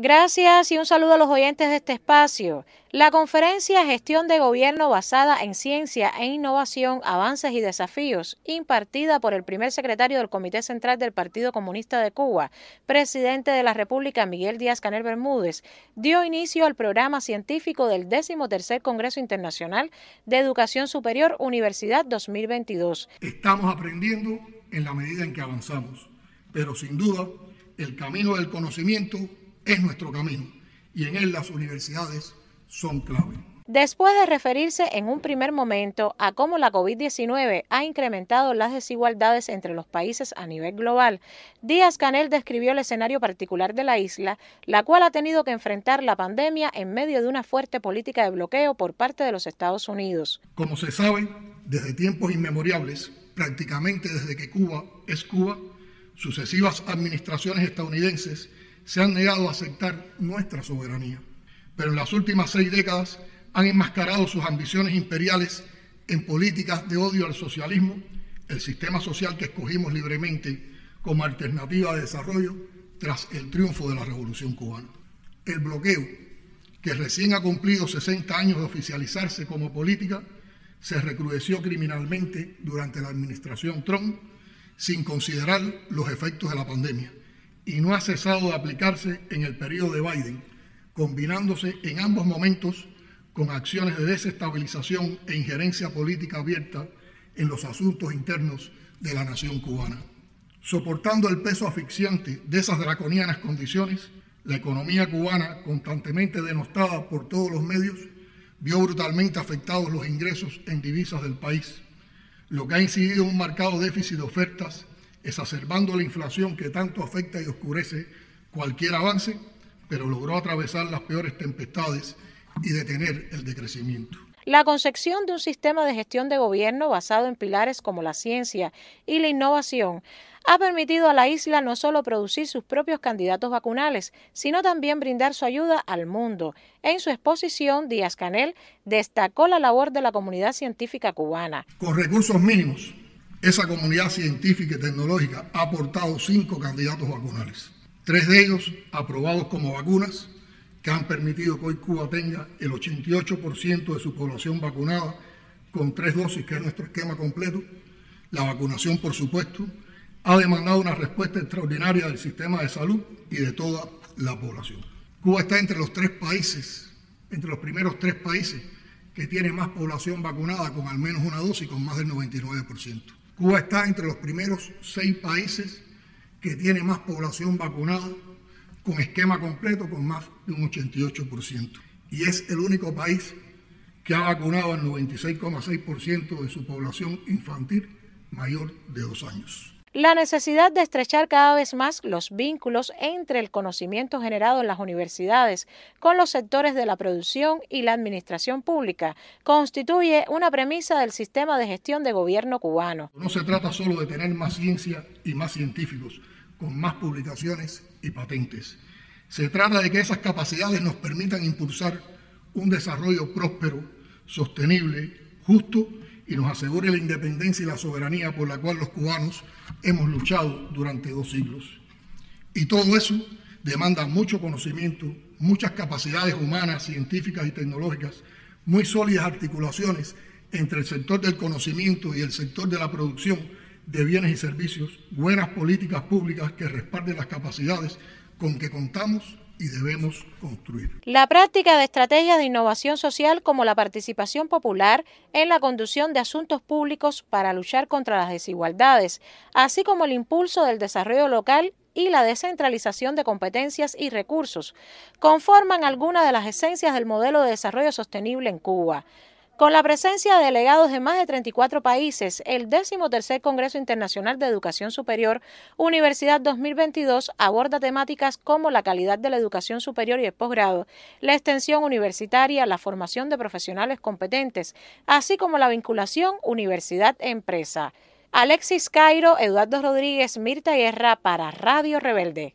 Gracias y un saludo a los oyentes de este espacio. La conferencia Gestión de Gobierno basada en Ciencia e Innovación, Avances y Desafíos, impartida por el primer secretario del Comité Central del Partido Comunista de Cuba, presidente de la República Miguel Díaz Canel Bermúdez, dio inicio al programa científico del 13 Congreso Internacional de Educación Superior Universidad 2022. Estamos aprendiendo en la medida en que avanzamos, pero sin duda el camino del conocimiento es nuestro camino y en él las universidades son clave. Después de referirse en un primer momento a cómo la COVID-19 ha incrementado las desigualdades entre los países a nivel global, Díaz Canel describió el escenario particular de la isla, la cual ha tenido que enfrentar la pandemia en medio de una fuerte política de bloqueo por parte de los Estados Unidos. Como se sabe, desde tiempos inmemoriales, prácticamente desde que Cuba es Cuba, sucesivas administraciones estadounidenses se han negado a aceptar nuestra soberanía, pero en las últimas seis décadas han enmascarado sus ambiciones imperiales en políticas de odio al socialismo, el sistema social que escogimos libremente como alternativa de desarrollo tras el triunfo de la Revolución cubana. El bloqueo, que recién ha cumplido 60 años de oficializarse como política, se recrudeció criminalmente durante la administración Trump sin considerar los efectos de la pandemia y no ha cesado de aplicarse en el periodo de Biden, combinándose en ambos momentos con acciones de desestabilización e injerencia política abierta en los asuntos internos de la nación cubana. Soportando el peso asfixiante de esas draconianas condiciones, la economía cubana, constantemente denostada por todos los medios, vio brutalmente afectados los ingresos en divisas del país, lo que ha incidido en un marcado déficit de ofertas exacerbando la inflación que tanto afecta y oscurece cualquier avance, pero logró atravesar las peores tempestades y detener el decrecimiento. La concepción de un sistema de gestión de gobierno basado en pilares como la ciencia y la innovación ha permitido a la isla no solo producir sus propios candidatos vacunales, sino también brindar su ayuda al mundo. En su exposición, Díaz Canel destacó la labor de la comunidad científica cubana. Con recursos mínimos, esa comunidad científica y tecnológica ha aportado cinco candidatos vacunales, tres de ellos aprobados como vacunas, que han permitido que hoy Cuba tenga el 88% de su población vacunada con tres dosis, que es nuestro esquema completo. La vacunación, por supuesto, ha demandado una respuesta extraordinaria del sistema de salud y de toda la población. Cuba está entre los tres países, entre los primeros tres países que tiene más población vacunada con al menos una dosis, con más del 99%. Cuba está entre los primeros seis países que tiene más población vacunada con esquema completo con más de un 88%. Y es el único país que ha vacunado al 96,6% de su población infantil mayor de dos años. La necesidad de estrechar cada vez más los vínculos entre el conocimiento generado en las universidades con los sectores de la producción y la administración pública constituye una premisa del sistema de gestión de gobierno cubano. No se trata solo de tener más ciencia y más científicos, con más publicaciones y patentes. Se trata de que esas capacidades nos permitan impulsar un desarrollo próspero, sostenible, justo y nos asegure la independencia y la soberanía por la cual los cubanos hemos luchado durante dos siglos. Y todo eso demanda mucho conocimiento, muchas capacidades humanas, científicas y tecnológicas, muy sólidas articulaciones entre el sector del conocimiento y el sector de la producción de bienes y servicios, buenas políticas públicas que respalden las capacidades con que contamos y debemos construir. La práctica de estrategias de innovación social como la participación popular en la conducción de asuntos públicos para luchar contra las desigualdades, así como el impulso del desarrollo local y la descentralización de competencias y recursos, conforman algunas de las esencias del modelo de desarrollo sostenible en Cuba. Con la presencia de delegados de más de 34 países, el 13 Congreso Internacional de Educación Superior Universidad 2022 aborda temáticas como la calidad de la educación superior y el posgrado, la extensión universitaria, la formación de profesionales competentes, así como la vinculación universidad-empresa. Alexis Cairo, Eduardo Rodríguez, Mirta Guerra para Radio Rebelde.